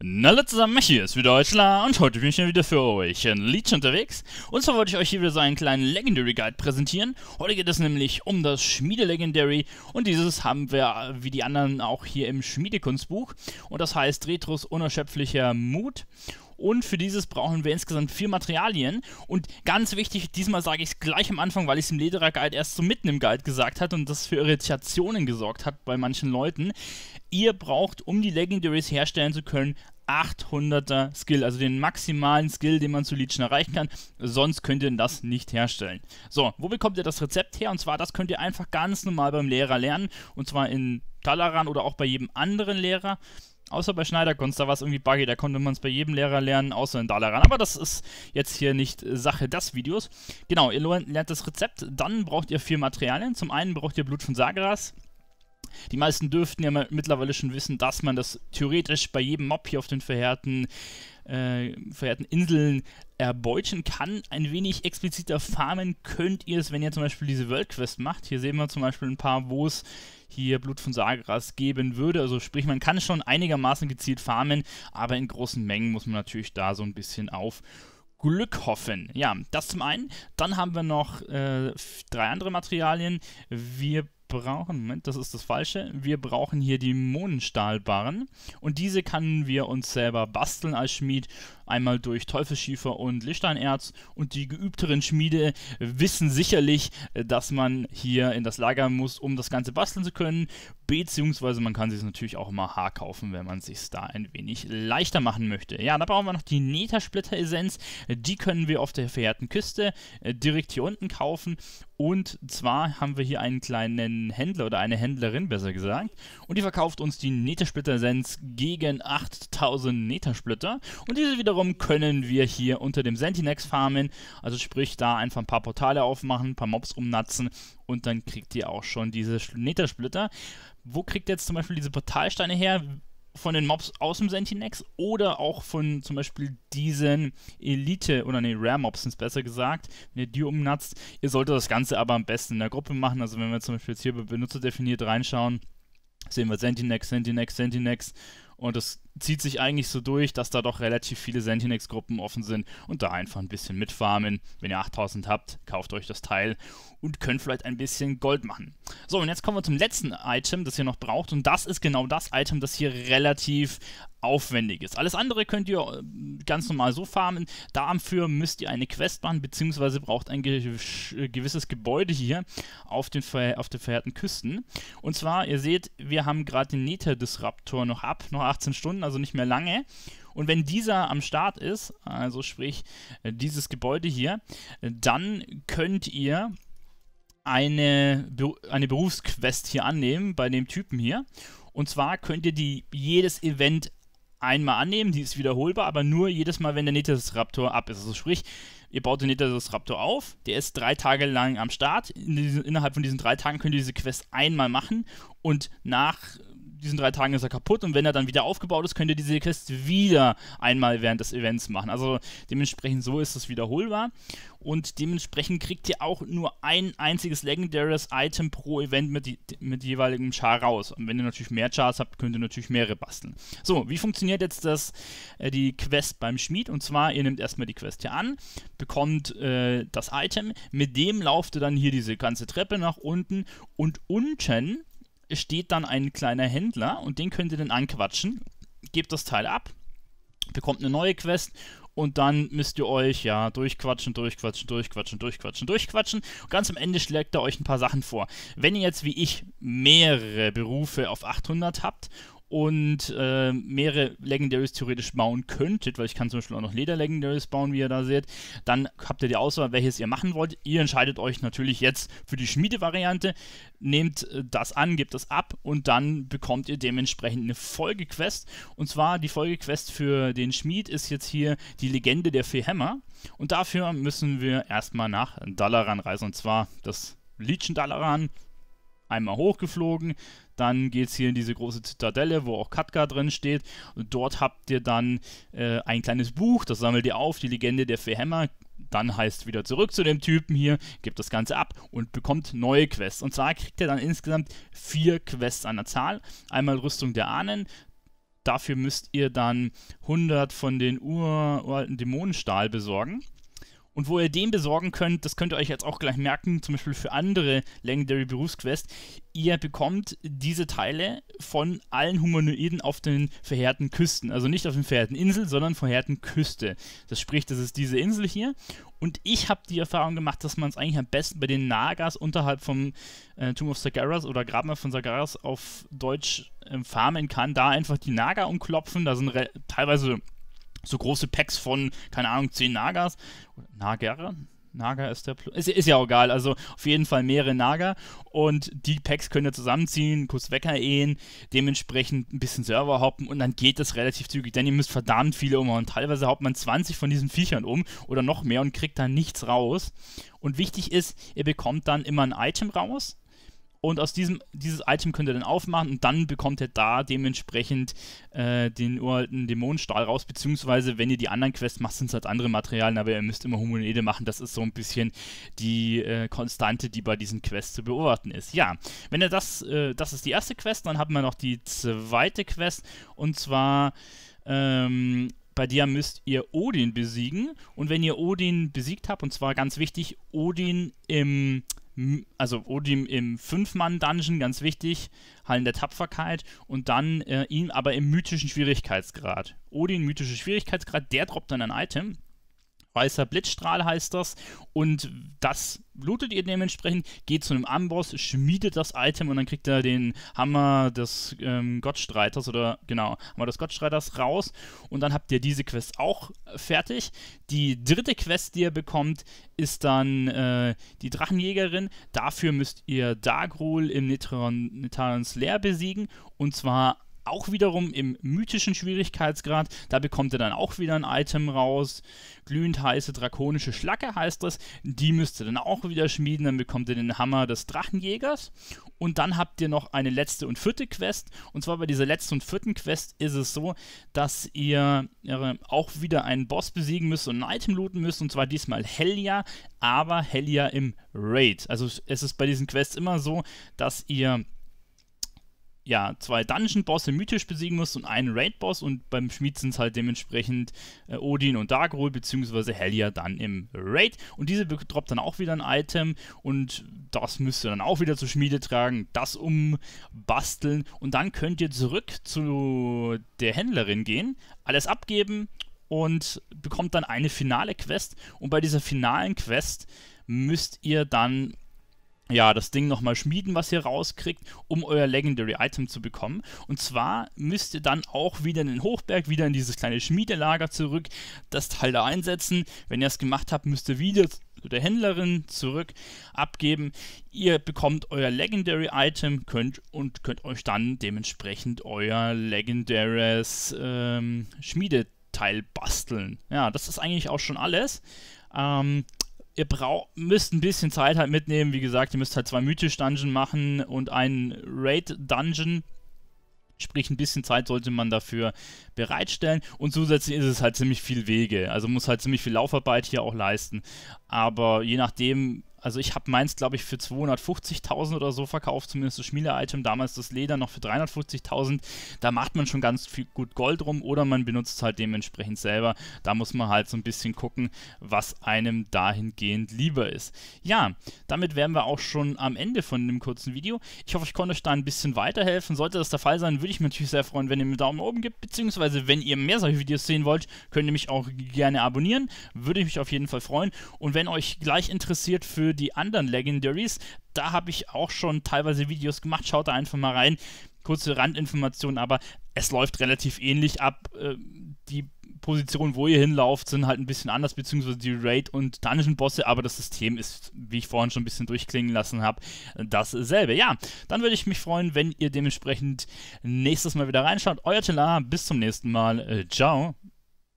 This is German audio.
Na Leute zusammen, hier ist wieder Deutschler und heute bin ich wieder für euch in Leech unterwegs. Und zwar wollte ich euch hier wieder so einen kleinen Legendary Guide präsentieren. Heute geht es nämlich um das Schmiede-Legendary und dieses haben wir wie die anderen auch hier im Schmiedekunstbuch. Und das heißt Retros unerschöpflicher Mut. Und für dieses brauchen wir insgesamt vier Materialien. Und ganz wichtig, diesmal sage ich es gleich am Anfang, weil ich es im Lederer Guide erst so mitten im Guide gesagt hat und das für Irritationen gesorgt hat bei manchen Leuten. Ihr braucht, um die Legendaries herstellen zu können, 800er Skill, also den maximalen Skill, den man zu Legion erreichen kann. Sonst könnt ihr das nicht herstellen. So, wo bekommt ihr das Rezept her? Und zwar, das könnt ihr einfach ganz normal beim Lehrer lernen. Und zwar in Talaran oder auch bei jedem anderen Lehrer. Außer bei Schneiderkunst, da war es irgendwie buggy, da konnte man es bei jedem Lehrer lernen, außer in Dalaran. Aber das ist jetzt hier nicht äh, Sache des Videos. Genau, ihr lernt das Rezept, dann braucht ihr vier Materialien. Zum einen braucht ihr Blut von Sagras. Die meisten dürften ja mittlerweile schon wissen, dass man das theoretisch bei jedem Mob hier auf den verheerten, äh, verheerten Inseln erbeuten kann. Ein wenig expliziter farmen könnt ihr es, wenn ihr zum Beispiel diese World Quest macht. Hier sehen wir zum Beispiel ein paar, wo es hier Blut von Sagras geben würde. Also sprich, man kann schon einigermaßen gezielt farmen, aber in großen Mengen muss man natürlich da so ein bisschen auf Glück hoffen. Ja, das zum einen. Dann haben wir noch äh, drei andere Materialien. Wir brauchen, Moment, das ist das Falsche. Wir brauchen hier die Monenstahlbarren und diese können wir uns selber basteln als Schmied. Einmal durch Teufelsschiefer und Lichteinerz und die geübteren Schmiede wissen sicherlich, äh, dass man hier in das Lager muss, um das Ganze basteln zu können beziehungsweise man kann sich es natürlich auch immer Haar kaufen, wenn man sich da ein wenig leichter machen möchte. Ja, da brauchen wir noch die Netersplitter-Essenz. Die können wir auf der verjährten Küste äh, direkt hier unten kaufen. Und zwar haben wir hier einen kleinen Händler oder eine Händlerin, besser gesagt. Und die verkauft uns die Netersplitter-Essenz gegen 8000 Netersplitter. Und diese wiederum können wir hier unter dem Sentinex farmen. Also sprich, da einfach ein paar Portale aufmachen, ein paar Mobs umnatzen. und dann kriegt ihr auch schon diese Netersplitter wo kriegt er jetzt zum Beispiel diese Portalsteine her? Von den Mobs aus dem Sentinex oder auch von zum Beispiel diesen Elite- oder nee, Rare-Mobs sind besser gesagt, wenn ne, ihr die umnatzt. Ihr solltet das Ganze aber am besten in der Gruppe machen. Also wenn wir zum Beispiel jetzt hier bei Benutzer definiert reinschauen, sehen wir Sentinex, Sentinex, Sentinex und das zieht sich eigentlich so durch, dass da doch relativ viele Sentinex-Gruppen offen sind und da einfach ein bisschen mitfarmen. Wenn ihr 8000 habt, kauft euch das Teil und könnt vielleicht ein bisschen Gold machen. So, und jetzt kommen wir zum letzten Item, das ihr noch braucht. Und das ist genau das Item, das hier relativ aufwendig ist. Alles andere könnt ihr äh, ganz normal so farmen. Dafür müsst ihr eine Quest machen, beziehungsweise braucht ein äh, gewisses Gebäude hier auf, den, auf den verheerten Küsten. Und zwar, ihr seht, wir haben gerade den Nether-Disruptor noch ab, noch 18 Stunden, also nicht mehr lange. Und wenn dieser am Start ist, also sprich äh, dieses Gebäude hier, dann könnt ihr eine, eine Berufsquest hier annehmen bei dem Typen hier. Und zwar könnt ihr die jedes Event einmal annehmen, die ist wiederholbar, aber nur jedes Mal, wenn der Raptor ab ist. Also sprich, ihr baut den Raptor auf, der ist drei Tage lang am Start. In diesen, innerhalb von diesen drei Tagen könnt ihr diese Quest einmal machen und nach diesen drei Tagen ist er kaputt und wenn er dann wieder aufgebaut ist, könnt ihr diese Quest wieder einmal während des Events machen. Also dementsprechend so ist es wiederholbar und dementsprechend kriegt ihr auch nur ein einziges legendäres Item pro Event mit, mit jeweiligem Char raus. Und wenn ihr natürlich mehr Chars habt, könnt ihr natürlich mehrere basteln. So, wie funktioniert jetzt das, äh, die Quest beim Schmied? Und zwar, ihr nehmt erstmal die Quest hier an, bekommt äh, das Item, mit dem lauft ihr dann hier diese ganze Treppe nach unten und unten steht dann ein kleiner Händler und den könnt ihr dann anquatschen, gebt das Teil ab, bekommt eine neue Quest und dann müsst ihr euch ja durchquatschen, durchquatschen, durchquatschen, durchquatschen, durchquatschen. Und ganz am Ende schlägt er euch ein paar Sachen vor. Wenn ihr jetzt wie ich mehrere Berufe auf 800 habt und äh, mehrere Legendaries theoretisch bauen könntet, weil ich kann zum Beispiel auch noch Leder-Legendaries bauen, wie ihr da seht, dann habt ihr die Auswahl, welches ihr machen wollt. Ihr entscheidet euch natürlich jetzt für die Schmiede-Variante, nehmt äh, das an, gebt das ab und dann bekommt ihr dementsprechend eine Folgequest. Und zwar die Folgequest für den Schmied ist jetzt hier die Legende der vier Hämmer. Und dafür müssen wir erstmal nach Dalaran reisen, und zwar das Legion Dalaran, einmal hochgeflogen, dann geht es hier in diese große Zitadelle, wo auch Katka drin steht. Und dort habt ihr dann äh, ein kleines Buch, das sammelt ihr auf, die Legende der Fehämmer. dann heißt wieder zurück zu dem Typen hier, gibt das Ganze ab und bekommt neue Quests. Und zwar kriegt ihr dann insgesamt vier Quests an der Zahl. Einmal Rüstung der Ahnen, dafür müsst ihr dann 100 von den uralten Dämonenstahl besorgen. Und wo ihr den besorgen könnt, das könnt ihr euch jetzt auch gleich merken, zum Beispiel für andere Legendary Berufsquests, ihr bekommt diese Teile von allen Humanoiden auf den verheerten Küsten. Also nicht auf den verheerten Inseln, sondern verheerten Küste. Das spricht, das ist diese Insel hier. Und ich habe die Erfahrung gemacht, dass man es eigentlich am besten bei den Nagas unterhalb vom äh, Tomb of Sagaras oder Grabmal von Sagaras auf Deutsch äh, farmen kann. Da einfach die Naga umklopfen. Da sind teilweise so große Packs von, keine Ahnung, 10 Nagas. Nager? Naga ist der Plus. ist, ist, ja auch egal, also auf jeden Fall mehrere Naga und die Packs könnt ihr zusammenziehen, kurz wegehen, dementsprechend ein bisschen Server hoppen und dann geht das relativ zügig, denn ihr müsst verdammt viele umhauen. Teilweise haut man 20 von diesen Viechern um oder noch mehr und kriegt dann nichts raus. Und wichtig ist, ihr bekommt dann immer ein Item raus, und aus diesem dieses Item könnt ihr dann aufmachen und dann bekommt ihr da dementsprechend äh, den uralten Dämonenstahl raus. Beziehungsweise, wenn ihr die anderen Quests macht, sind es halt andere Materialien, aber ihr müsst immer Humanoide machen. Das ist so ein bisschen die äh, Konstante, die bei diesen Quests zu beobachten ist. Ja, wenn ihr das, äh, das ist die erste Quest, dann haben wir noch die zweite Quest und zwar. Ähm, bei der müsst ihr Odin besiegen. Und wenn ihr Odin besiegt habt, und zwar ganz wichtig, Odin im also Odin im Fünf-Mann-Dungeon, ganz wichtig, Hallen der Tapferkeit und dann äh, ihn aber im mythischen Schwierigkeitsgrad. Odin, mythischer Schwierigkeitsgrad, der droppt dann ein Item Weißer Blitzstrahl heißt das. Und das lootet ihr dementsprechend, geht zu einem Amboss, schmiedet das Item und dann kriegt er den Hammer des ähm, Gottstreiters oder genau, Hammer des Gottstreiters raus. Und dann habt ihr diese Quest auch fertig. Die dritte Quest, die ihr bekommt, ist dann äh, die Drachenjägerin. Dafür müsst ihr Dargrul im Netarons Lehr besiegen und zwar auch wiederum im mythischen Schwierigkeitsgrad. Da bekommt ihr dann auch wieder ein Item raus. Glühend heiße drakonische Schlacke heißt das. Die müsst ihr dann auch wieder schmieden. Dann bekommt ihr den Hammer des Drachenjägers. Und dann habt ihr noch eine letzte und vierte Quest. Und zwar bei dieser letzten und vierten Quest ist es so, dass ihr äh, auch wieder einen Boss besiegen müsst und ein Item looten müsst. Und zwar diesmal Helia, aber Helia im Raid. Also es ist bei diesen Quests immer so, dass ihr ja, zwei Dungeon-Bosse mythisch besiegen musst und einen Raid-Boss und beim Schmied sind es halt dementsprechend äh, Odin und Darkroll bzw. Helia dann im Raid und diese droppt dann auch wieder ein Item und das müsst ihr dann auch wieder zur Schmiede tragen, das umbasteln und dann könnt ihr zurück zu der Händlerin gehen, alles abgeben und bekommt dann eine finale Quest und bei dieser finalen Quest müsst ihr dann ja, das Ding nochmal schmieden, was ihr rauskriegt, um euer Legendary Item zu bekommen. Und zwar müsst ihr dann auch wieder in den Hochberg, wieder in dieses kleine Schmiedelager zurück, das Teil da einsetzen. Wenn ihr es gemacht habt, müsst ihr wieder zu der Händlerin zurück abgeben. Ihr bekommt euer Legendary Item könnt, und könnt euch dann dementsprechend euer legendäres ähm, Schmiedeteil basteln. Ja, das ist eigentlich auch schon alles. Ähm, ihr braucht, müsst ein bisschen Zeit halt mitnehmen. Wie gesagt, ihr müsst halt zwei Mythisch-Dungeon machen und einen Raid-Dungeon. Sprich, ein bisschen Zeit sollte man dafür bereitstellen. Und zusätzlich ist es halt ziemlich viel Wege. Also muss halt ziemlich viel Laufarbeit hier auch leisten. Aber je nachdem, also ich habe meins, glaube ich, für 250.000 oder so verkauft, zumindest das Schmiede-Item, damals das Leder noch für 350.000. Da macht man schon ganz viel gut Gold rum oder man benutzt es halt dementsprechend selber. Da muss man halt so ein bisschen gucken, was einem dahingehend lieber ist. Ja, damit wären wir auch schon am Ende von dem kurzen Video. Ich hoffe, ich konnte euch da ein bisschen weiterhelfen. Sollte das der Fall sein, würde ich mich natürlich sehr freuen, wenn ihr mir einen Daumen oben gebt, beziehungsweise wenn ihr mehr solche Videos sehen wollt, könnt ihr mich auch gerne abonnieren. Würde ich mich auf jeden Fall freuen. Und wenn euch gleich interessiert für die anderen Legendaries. Da habe ich auch schon teilweise Videos gemacht. Schaut da einfach mal rein. Kurze Randinformationen, aber es läuft relativ ähnlich ab. Äh, die Positionen, wo ihr hinlauft, sind halt ein bisschen anders, beziehungsweise die Raid- und Dungeon-Bosse, aber das System ist, wie ich vorhin schon ein bisschen durchklingen lassen habe, dasselbe. Ja, dann würde ich mich freuen, wenn ihr dementsprechend nächstes Mal wieder reinschaut. Euer Tela, bis zum nächsten Mal. Äh, ciao.